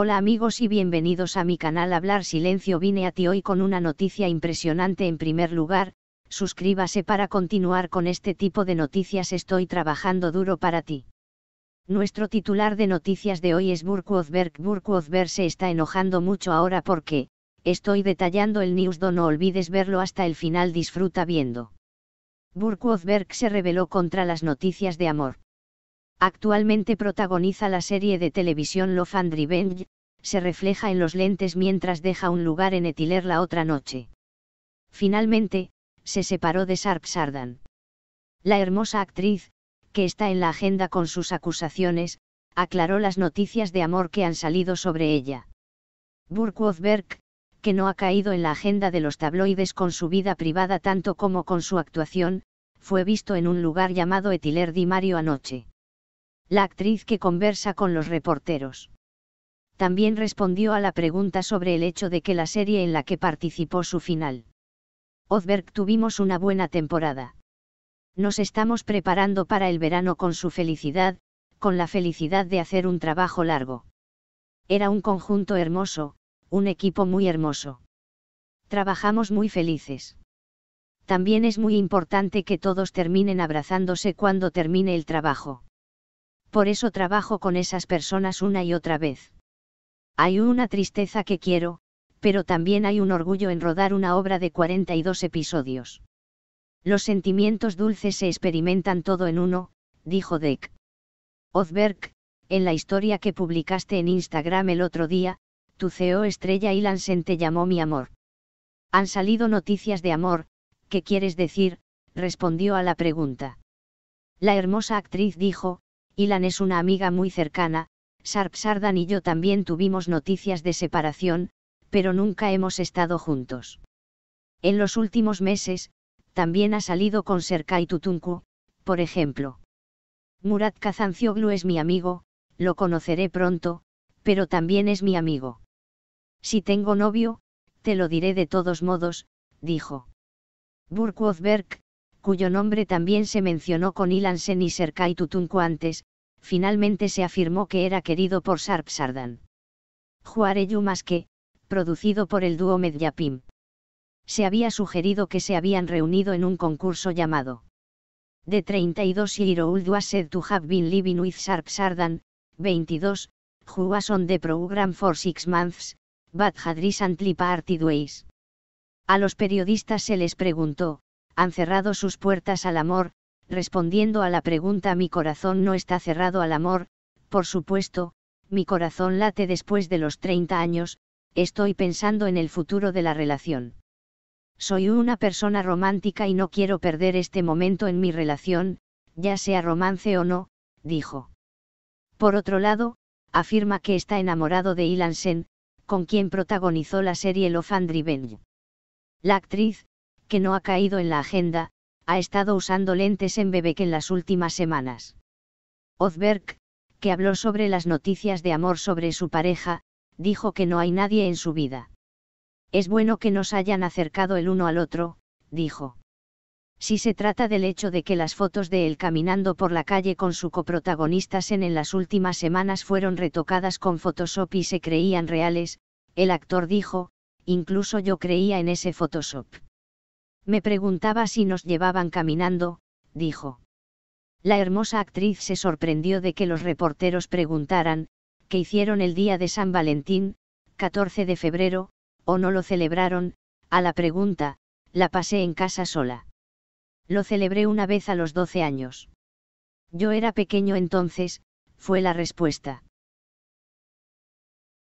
Hola amigos y bienvenidos a mi canal Hablar Silencio vine a ti hoy con una noticia impresionante en primer lugar, suscríbase para continuar con este tipo de noticias estoy trabajando duro para ti. Nuestro titular de noticias de hoy es Burkwood Berg se está enojando mucho ahora porque, estoy detallando el news no olvides verlo hasta el final disfruta viendo. Berg se rebeló contra las noticias de amor. Actualmente protagoniza la serie de televisión Love and Revenge, se refleja en los lentes mientras deja un lugar en Etiler la otra noche. Finalmente, se separó de Sarp Sardan. La hermosa actriz, que está en la agenda con sus acusaciones, aclaró las noticias de amor que han salido sobre ella. burkworthberg que no ha caído en la agenda de los tabloides con su vida privada tanto como con su actuación, fue visto en un lugar llamado Etiler Di Mario anoche la actriz que conversa con los reporteros. También respondió a la pregunta sobre el hecho de que la serie en la que participó su final. Ozberg tuvimos una buena temporada. Nos estamos preparando para el verano con su felicidad, con la felicidad de hacer un trabajo largo. Era un conjunto hermoso, un equipo muy hermoso. Trabajamos muy felices. También es muy importante que todos terminen abrazándose cuando termine el trabajo por eso trabajo con esas personas una y otra vez. Hay una tristeza que quiero, pero también hay un orgullo en rodar una obra de 42 episodios. Los sentimientos dulces se experimentan todo en uno, dijo Deck. Ozberg, en la historia que publicaste en Instagram el otro día, tu CEO estrella Ilansen te llamó mi amor. Han salido noticias de amor, ¿qué quieres decir? respondió a la pregunta. La hermosa actriz dijo, Ilan es una amiga muy cercana, Sarp y yo también tuvimos noticias de separación, pero nunca hemos estado juntos. En los últimos meses, también ha salido con Serkai Tutunku, por ejemplo. Murat Kazancioglu es mi amigo, lo conoceré pronto, pero también es mi amigo. Si tengo novio, te lo diré de todos modos, dijo. Burkwoodberg, cuyo nombre también se mencionó con Sen y Serkai Tutunku antes, finalmente se afirmó que era querido por Sarpsardan. sardan más que, producido por el dúo Medyapim. Se había sugerido que se habían reunido en un concurso llamado De 32 Year Old Was Said to Have Been Living with Sarpsardan, 22, who was on the program for six months, Bad Hadris recently parted A los periodistas se les preguntó, han cerrado sus puertas al amor, respondiendo a la pregunta mi corazón no está cerrado al amor, por supuesto, mi corazón late después de los 30 años, estoy pensando en el futuro de la relación. Soy una persona romántica y no quiero perder este momento en mi relación, ya sea romance o no, dijo. Por otro lado, afirma que está enamorado de Sen, con quien protagonizó la serie Love and Revenge. La actriz, que no ha caído en la agenda, ha estado usando lentes en Bebek en las últimas semanas. Ozberg, que habló sobre las noticias de amor sobre su pareja, dijo que no hay nadie en su vida. Es bueno que nos hayan acercado el uno al otro, dijo. Si se trata del hecho de que las fotos de él caminando por la calle con su coprotagonista Sen en las últimas semanas fueron retocadas con Photoshop y se creían reales, el actor dijo, incluso yo creía en ese Photoshop. Me preguntaba si nos llevaban caminando, dijo. La hermosa actriz se sorprendió de que los reporteros preguntaran, ¿qué hicieron el día de San Valentín, 14 de febrero, o no lo celebraron? A la pregunta, la pasé en casa sola. Lo celebré una vez a los 12 años. Yo era pequeño entonces, fue la respuesta.